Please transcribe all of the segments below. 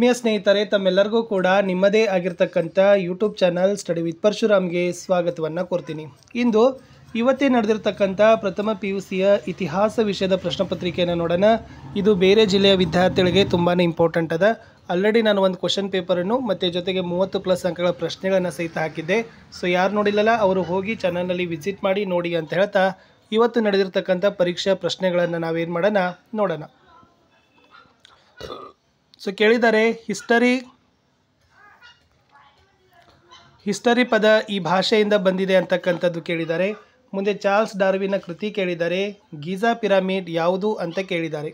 ಆತ್ಮೀಯ ಸ್ನೇಹಿತರೆ ತಮ್ಮೆಲ್ಲರಿಗೂ ಕೂಡ ನಿಮ್ಮದೇ ಆಗಿರ್ತಕ್ಕಂಥ ಯೂಟ್ಯೂಬ್ ಚಾನಲ್ ಸ್ಟಡಿ ವಿತ್ ಪರಶುರಾಮ್ಗೆ ಸ್ವಾಗತವನ್ನು ಕೊಡ್ತೀನಿ ಇಂದು ಇವತ್ತೇ ನಡೆದಿರ್ತಕ್ಕಂಥ ಪ್ರಥಮ ಪಿ ಯು ಸಿಯ ಇತಿಹಾಸ ವಿಷಯದ ಪ್ರಶ್ನೆ ಪತ್ರಿಕೆಯನ್ನು ನೋಡೋಣ ಇದು ಬೇರೆ ಜಿಲ್ಲೆಯ ವಿದ್ಯಾರ್ಥಿಗಳಿಗೆ ತುಂಬಾ ಇಂಪಾರ್ಟೆಂಟ್ ಅದ ಆಲ್ರೆಡಿ ನಾನು ಒಂದು ಕ್ವಶನ್ ಪೇಪರನ್ನು ಮತ್ತು ಜೊತೆಗೆ ಮೂವತ್ತು ಪ್ಲಸ್ ಅಂಕಗಳ ಪ್ರಶ್ನೆಗಳನ್ನು ಸಹಿತ ಹಾಕಿದ್ದೆ ಸೊ ಯಾರು ನೋಡಿಲ್ಲಲ್ಲ ಅವರು ಹೋಗಿ ಚಾನಲ್ನಲ್ಲಿ ವಿಸಿಟ್ ಮಾಡಿ ನೋಡಿ ಅಂತ ಹೇಳ್ತಾ ಇವತ್ತು ನಡೆದಿರ್ತಕ್ಕಂಥ ಪರೀಕ್ಷಾ ಪ್ರಶ್ನೆಗಳನ್ನು ನಾವೇನು ಮಾಡೋಣ ನೋಡೋಣ ಸೊ ಕೇಳಿದರೆ ಹಿಸ್ಟರಿ ಹಿಸ್ಟರಿ ಪದ ಈ ಭಾಷೆಯಿಂದ ಬಂದಿದೆ ಅಂತಕ್ಕಂಥದ್ದು ಕೇಳಿದ್ದಾರೆ ಮುಂದೆ ಚಾರ್ಲ್ಸ್ ಡಾರ್ವಿನ ಕೃತಿ ಕೇಳಿದರೆ ಗೀಜಾ ಪಿರಾಮಿಡ್ ಯಾವುದು ಅಂತ ಕೇಳಿದ್ದಾರೆ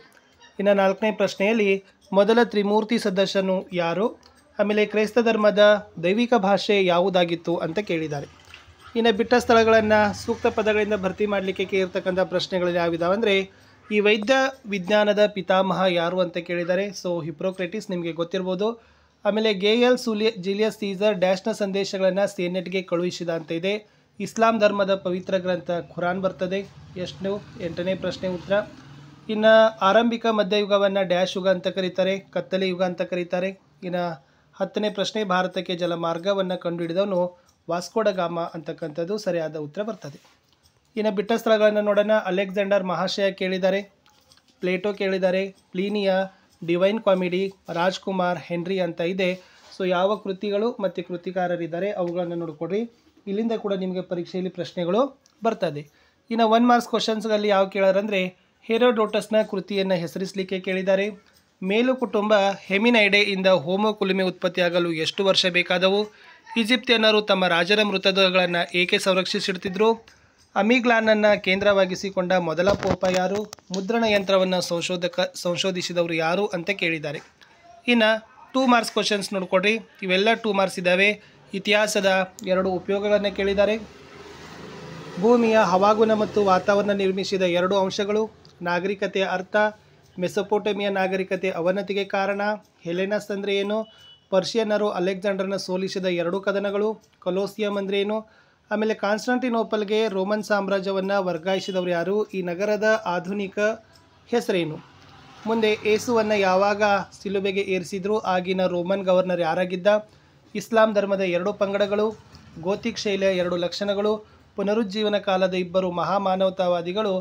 ಇನ್ನು ನಾಲ್ಕನೇ ಪ್ರಶ್ನೆಯಲ್ಲಿ ಮೊದಲ ತ್ರಿಮೂರ್ತಿ ಸದಸ್ಯನು ಯಾರು ಆಮೇಲೆ ಕ್ರೈಸ್ತ ಧರ್ಮದ ದೈವಿಕ ಭಾಷೆ ಯಾವುದಾಗಿತ್ತು ಅಂತ ಕೇಳಿದ್ದಾರೆ ಇನ್ನು ಬಿಟ್ಟ ಸ್ಥಳಗಳನ್ನು ಸೂಕ್ತ ಪದಗಳಿಂದ ಭರ್ತಿ ಮಾಡಲಿಕ್ಕೆ ಇರತಕ್ಕಂಥ ಪ್ರಶ್ನೆಗಳು ಯಾವಿದಾವೆ ಅಂದರೆ ಈ ವೈದ್ಯ ವಿಜ್ಞಾನದ ಪಿತಾಮಹ ಯಾರು ಅಂತ ಕೇಳಿದ್ದಾರೆ ಸೊ ಹಿಪ್ರೋಕ್ರೆಟಿಸ್ ನಿಮಗೆ ಗೊತ್ತಿರ್ಬೋದು ಆಮೇಲೆ ಗೇಯಲ್ ಎಲ್ ಸುಲಿಯ ಜಿಲಿಯಸ್ ಸೀಸರ್ ಡ್ಯಾಶ್ನ ಸಂದೇಶಗಳನ್ನು ಸೇನೆಟ್ಗೆ ಕಳುಹಿಸಿದ ಅಂತ ಇದೆ ಇಸ್ಲಾಂ ಧರ್ಮದ ಪವಿತ್ರ ಗ್ರಂಥ ಖುರಾನ್ ಬರ್ತದೆ ಎಷ್ಟು ಎಂಟನೇ ಪ್ರಶ್ನೆ ಉತ್ತರ ಇನ್ನು ಆರಂಭಿಕ ಮಧ್ಯಯುಗವನ್ನು ಡ್ಯಾಶ್ ಯುಗ ಅಂತ ಕರೀತಾರೆ ಕತ್ತಲೆ ಯುಗ ಅಂತ ಕರೀತಾರೆ ಇನ್ನು ಹತ್ತನೇ ಪ್ರಶ್ನೆ ಭಾರತಕ್ಕೆ ಜಲಮಾರ್ಗವನ್ನು ಕಂಡುಹಿಡಿದವನು ವಾಸ್ಕೋಡಗಾಮ ಅಂತಕ್ಕಂಥದ್ದು ಸರಿಯಾದ ಉತ್ತರ ಬರ್ತದೆ ಇನ್ನು ಬಿಟ್ಟ ಸ್ಥಳಗಳನ್ನು ನೋಡೋಣ ಅಲೆಕ್ಸಾಂಡರ್ ಮಹಾಶಯ ಕೇಳಿದ್ದಾರೆ ಪ್ಲೇಟೋ ಕೇಳಿದ್ದಾರೆ ಪ್ಲೀನಿಯಾ ಡಿವೈನ್ ಕಾಮಿಡಿ ರಾಜ್ಕುಮಾರ್ ಹೆನ್ರಿ ಅಂತ ಇದೆ ಸೊ ಯಾವ ಕೃತಿಗಳು ಮತ್ತು ಕೃತಿಕಾರರಿದ್ದಾರೆ ಅವುಗಳನ್ನು ನೋಡಿಕೊಡ್ರಿ ಇಲ್ಲಿಂದ ಕೂಡ ನಿಮಗೆ ಪರೀಕ್ಷೆಯಲ್ಲಿ ಪ್ರಶ್ನೆಗಳು ಬರ್ತದೆ ಇನ್ನು ಒನ್ ಮಾರ್ಕ್ಸ್ ಕ್ವಶನ್ಸ್ಗಳಲ್ಲಿ ಯಾವ ಕೇಳಾರಂದರೆ ಹೇರೋಡೋಟಸ್ನ ಕೃತಿಯನ್ನು ಹೆಸರಿಸಲಿಕ್ಕೆ ಕೇಳಿದ್ದಾರೆ ಮೇಲು ಕುಟುಂಬ ಹೆಮಿನೈಡೆ ಇಂದ ಹೋಮೋ ಕುಲುಮೆ ಉತ್ಪತ್ತಿಯಾಗಲು ಎಷ್ಟು ವರ್ಷ ಬೇಕಾದವು ಈಜಿಪ್ತಿಯನ್ನರು ತಮ್ಮ ರಾಜರ ಮೃತದೇಹಗಳನ್ನು ಏಕೆ ಸಂರಕ್ಷಿಸಿಡ್ತಿದ್ರು ಅಮಿಗ್ಲಾನನ್ನು ಕೇಂದ್ರವಾಗಿಸಿಕೊಂಡ ಮೊದಲ ಪೋಪ ಯಾರು ಮುದ್ರಣ ಯಂತ್ರವನ್ನು ಸಂಶೋಧಕ ಸಂಶೋಧಿಸಿದವರು ಯಾರು ಅಂತ ಕೇಳಿದ್ದಾರೆ ಇನ್ನು ಟೂ ಮಾರ್ಕ್ಸ್ ಕ್ವಶನ್ಸ್ ನೋಡ್ಕೊಡ್ರಿ ಇವೆಲ್ಲ ಟೂ ಮಾರ್ಕ್ಸ್ ಇದ್ದಾವೆ ಇತಿಹಾಸದ ಎರಡು ಉಪಯೋಗಗಳನ್ನು ಕೇಳಿದ್ದಾರೆ ಭೂಮಿಯ ಹವಾಗುಣ ಮತ್ತು ವಾತಾವರಣ ನಿರ್ಮಿಸಿದ ಎರಡು ಅಂಶಗಳು ನಾಗರಿಕತೆಯ ಅರ್ಥ ಮೆಸೊಪೋಟಮಿಯ ನಾಗರಿಕತೆ ಅವನತಿಗೆ ಕಾರಣ ಹೆಲೆನಸ್ ಅಂದರೆ ಏನು ಪರ್ಷಿಯನ್ನರು ಅಲೆಕ್ಸಾಂಡರ್ನ ಸೋಲಿಸಿದ ಎರಡು ಕದನಗಳು ಕೊಲೋಸಿಯಂ ಏನು ಆಮೇಲೆ ಕಾನ್ಸ್ಟಂಟಿನೋಪಲ್ಗೆ ರೋಮನ್ ಸಾಮ್ರಾಜ್ಯವನ್ನು ವರ್ಗಾಯಿಸಿದವರು ಯಾರು ಈ ನಗರದ ಆಧುನಿಕ ಹೆಸರೇನು ಮುಂದೆ ಏಸುವನ್ನು ಯಾವಾಗ ಸಿಲುಬೆಗೆ ಏರಿಸಿದ್ರು ಆಗಿನ ರೋಮನ್ ಗವರ್ನರ್ ಯಾರಾಗಿದ್ದ ಇಸ್ಲಾಂ ಧರ್ಮದ ಎರಡು ಪಂಗಡಗಳು ಗೋತಿಕ್ ಶೈಲಿಯ ಎರಡು ಲಕ್ಷಣಗಳು ಪುನರುಜ್ಜೀವನ ಕಾಲದ ಇಬ್ಬರು ಮಹಾಮಾನವತಾವಾದಿಗಳು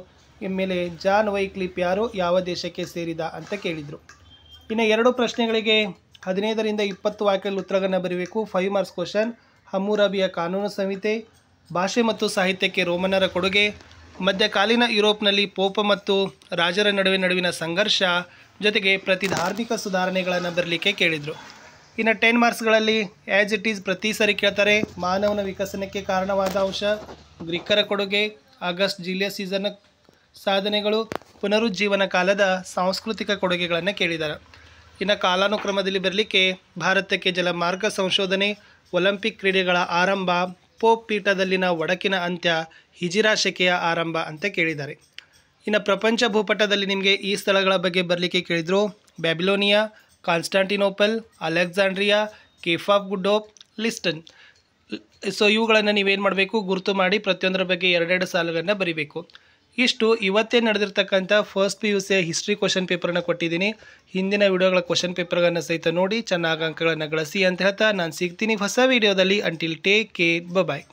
ಇನ್ಮೇಲೆ ಜಾನ್ ವೈಕ್ಲಿಪ್ ಯಾರು ಯಾವ ದೇಶಕ್ಕೆ ಸೇರಿದ ಅಂತ ಕೇಳಿದರು ಇನ್ನು ಎರಡು ಪ್ರಶ್ನೆಗಳಿಗೆ ಹದಿನೈದರಿಂದ ಇಪ್ಪತ್ತು ವಾಕ್ಯಲ್ಲಿ ಉತ್ತರಗಳನ್ನು ಬರೀಬೇಕು ಫೈವ್ ಮಾರ್ಕ್ಸ್ ಕ್ವಶನ್ ಹಮ್ಮುರಾಬಿಯ ಕಾನೂನು ಸಂಹಿತೆ ಭಾಷೆ ಮತ್ತು ಸಾಹಿತ್ಯಕ್ಕೆ ರೋಮನರ ಕೊಡುಗೆ ಮಧ್ಯಕಾಲೀನ ಯುರೋಪ್ನಲ್ಲಿ ಪೋಪ ಮತ್ತು ರಾಜರ ನಡುವೆ ನಡುವಿನ ಸಂಘರ್ಷ ಜೊತೆಗೆ ಪ್ರತಿ ಧಾರ್ಮಿಕ ಸುಧಾರಣೆಗಳನ್ನು ಬರಲಿಕ್ಕೆ ಕೇಳಿದರು ಇನ್ನು ಟೆನ್ ಮಾರ್ಕ್ಸ್ಗಳಲ್ಲಿ ಆ್ಯಸ್ ಇಟ್ ಈಸ್ ಪ್ರತಿ ಸರಿ ಕೇಳ್ತಾರೆ ಮಾನವನ ವಿಕಸನಕ್ಕೆ ಕಾರಣವಾದ ಅಂಶ ಗ್ರೀಕರ ಕೊಡುಗೆ ಆಗಸ್ಟ್ ಜಿಲ್ಲೆಯ ಸೀಸನ್ ಸಾಧನೆಗಳು ಪುನರುಜ್ಜೀವನ ಕಾಲದ ಸಾಂಸ್ಕೃತಿಕ ಕೊಡುಗೆಗಳನ್ನು ಕೇಳಿದ್ದಾರೆ ಇನ್ನು ಕಾಲಾನುಕ್ರಮದಲ್ಲಿ ಬರಲಿಕ್ಕೆ ಭಾರತಕ್ಕೆ ಜಲಮಾರ್ಗ ಸಂಶೋಧನೆ ಒಲಿಂಪಿಕ್ ಕ್ರೀಡೆಗಳ ಆರಂಭ ಪೋಪ್ ಪೀಠದಲ್ಲಿನ ಒಡಕಿನ ಅಂತ್ಯ ಹಿಜಿರಾ ಶಕೆಯ ಆರಂಭ ಅಂತ ಕೇಳಿದ್ದಾರೆ ಇನ್ನು ಪ್ರಪಂಚ ಭೂಪಟದಲ್ಲಿ ನಿಮಗೆ ಈ ಸ್ಥಳಗಳ ಬಗ್ಗೆ ಬರಲಿಕ್ಕೆ ಕೇಳಿದರು Babylonia Constantinople Alexandria cape of good hope ಲಿಸ್ಟನ್ ಸೊ ಇವುಗಳನ್ನು ನೀವೇನು ಮಾಡಬೇಕು ಗುರುತು ಮಾಡಿ ಪ್ರತಿಯೊಂದರ ಬಗ್ಗೆ ಎರಡೆರಡು ಸಾಲುಗಳನ್ನು ಬರಿಬೇಕು ಇಷ್ಟು ಇವತ್ತೇ ನಡೆದಿರ್ತಕ್ಕಂಥ first P U C history question ಪೇಪರನ್ನು ಕೊಟ್ಟಿದ್ದೀನಿ ಹಿಂದಿನ ವಿಡಿಯೋಗಳ ಕ್ವಶನ್ ಪೇಪರ್ಗಳನ್ನು ಸಹಿತ ನೋಡಿ ಚೆನ್ನಾಗಿ ಅಂಕಗಳನ್ನು ಗಳಿಸಿ ಅಂತ ಹೇಳ್ತಾ ನಾನು ಸಿಗ್ತೀನಿ ಹೊಸ ವಿಡಿಯೋದಲ್ಲಿ ಅಂಟಿಲ್ ಟೇಕ್ ಕೇರ್ ಬಾಯ್